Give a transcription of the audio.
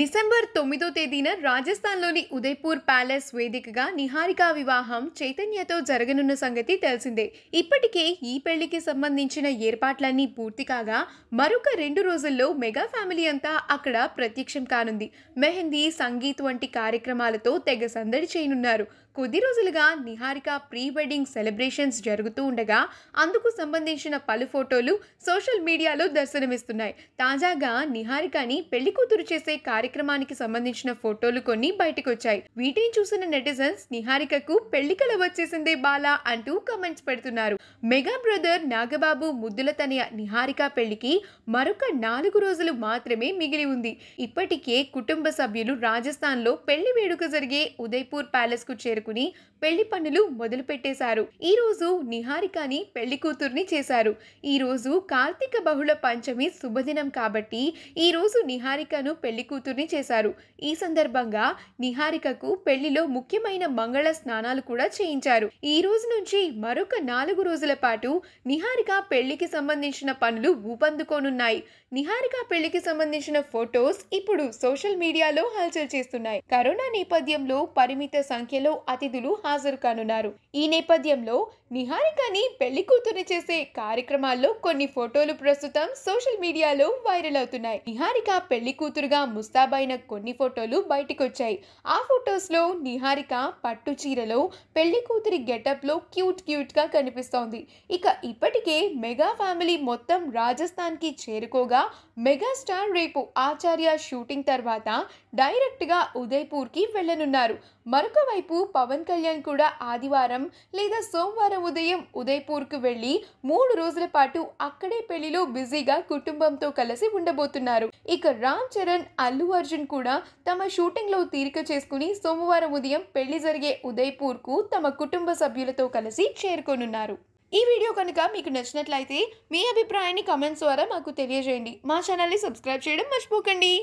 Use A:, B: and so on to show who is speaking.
A: December తొమ్మిదో తేదీన రాజస్థాన్లోని ఉదయ్పూర్ ప్యాలెస్ వేదికగా నిహారిక వివాహం చైతన్యతో జరగనున్న సంగతి తెలిసిందే ఇప్పటికే ఈ పెళ్లికి సంబంధించిన ఏర్పాట్లన్నీ పూర్తి కాగా మరొక రెండు రోజుల్లో మెగా ఫ్యామిలీ అంతా అక్కడ ప్రత్యక్షం కానుంది మెహందీ సంగీత్ వంటి కార్యక్రమాలతో తెగ సందడి చేయనున్నారు కొద్ది రోజులుగా నిహారిక ప్రీ వెడ్డింగ్ సెలబ్రేషన్స్ జరుగుతూ ఉండగా అందుకు సంబంధించిన పలు ఫోటోలు సోషల్ మీడియాలో దర్శనమిస్తున్నాయి తాజాగా నిహారికని పెళ్లి కూతురు చేసే కార్యక్రమానికి సంబంధించిన ఫోటోలు కొన్ని బయటకు వచ్చాయి వీటిని చూసిన నెటిజన్స్ నిహారికకు పెళ్లి కల వచ్చేసిందే బాలా అంటూ కమెంట్స్ పెడుతున్నారు మెగా బ్రదర్ నాగబాబు ముద్దుల తనయ నిహారిక పెళ్లికి మరొక నాలుగు రోజులు మాత్రమే మిగిలి ఉంది ఇప్పటికే కుటుంబ సభ్యులు రాజస్థాన్లో పెళ్లి వేడుక జరిగే ఉదయ్పూర్ ప్యాలెస్కు చేరు మొదలుకుని పెళ్లి పనులు మొదలు పెట్టేశారు ఈ రోజు నిహారికని పెళ్లి కూతుర్ని చేశారు ఈ రోజు కార్తీక బహుళ పంచమి శుభదినం కాబట్టి ఈ రోజు నిహారికను పెళ్లి కూతుర్ని చేశారు ఈ సందర్భంగా నిహారికకు పెళ్లిలో ముఖ్యమైన మంగళ స్నానాలు కూడా చేయించారు ఈ రోజు నుంచి మరొక నాలుగు రోజుల పాటు నిహారిక పెళ్లికి సంబంధించిన పనులు ఊపందుకోనున్నాయి నిహారిక పెళ్లికి సంబంధించిన ఫొటోస్ ఇప్పుడు సోషల్ మీడియాలో హల్చల్ చేస్తున్నాయి కరోనా నేపథ్యంలో పరిమిత సంఖ్యలో అతిథులు హాజరు కానున్నారు ఈ నేపథ్యంలో నిహారికని పెళ్లి కూతురు చేసే కార్యక్రమాల్లో కొన్ని ఫోటోలు ప్రస్తుతం సోషల్ మీడియాలో వైరల్ అవుతున్నాయి నిహారిక పెళ్లి కూతురుగా ముస్తాబైన కొన్ని ఫోటోలు బయటకొచ్చాయి ఆ ఫొటోస్ లో నిహారిక పట్టు చీరలో పెళ్లి కూతురి గెటప్ లో క్యూట్ క్యూట్ గా కనిపిస్తోంది ఇక ఇప్పటికే మెగా ఫ్యామిలీ మొత్తం రాజస్థాన్ కి చేరుకోగా మెగాస్టార్ రేపు ఆచార్య షూటింగ్ తర్వాత డైరెక్ట్ గా ఉదయ్పూర్ కి వెళ్ళనున్నారు మరొకవైపు పవన్ కళ్యాణ్ కూడా ఆదివారం లేదా సోమవారం ఉదయం ఉదయ్పూర్కు వెళ్ళి మూడు రోజుల పాటు అక్కడే పెళ్లిలో బిజీగా కుటుంబంతో కలిసి ఉండబోతున్నారు ఇక రామ్ చరణ్ అల్లు అర్జున్ కూడా తమ షూటింగ్లో తీరిక చేసుకుని సోమవారం ఉదయం పెళ్లి జరిగే ఉదయ్పూర్కు తమ కుటుంబ సభ్యులతో కలిసి చేరుకోనున్నారు ఈ వీడియో కనుక మీకు నచ్చినట్లయితే మీ అభిప్రాయాన్ని కమెంట్స్ ద్వారా మాకు తెలియజేయండి మా ఛానల్ని సబ్స్క్రైబ్ చేయడం మర్చిపోకండి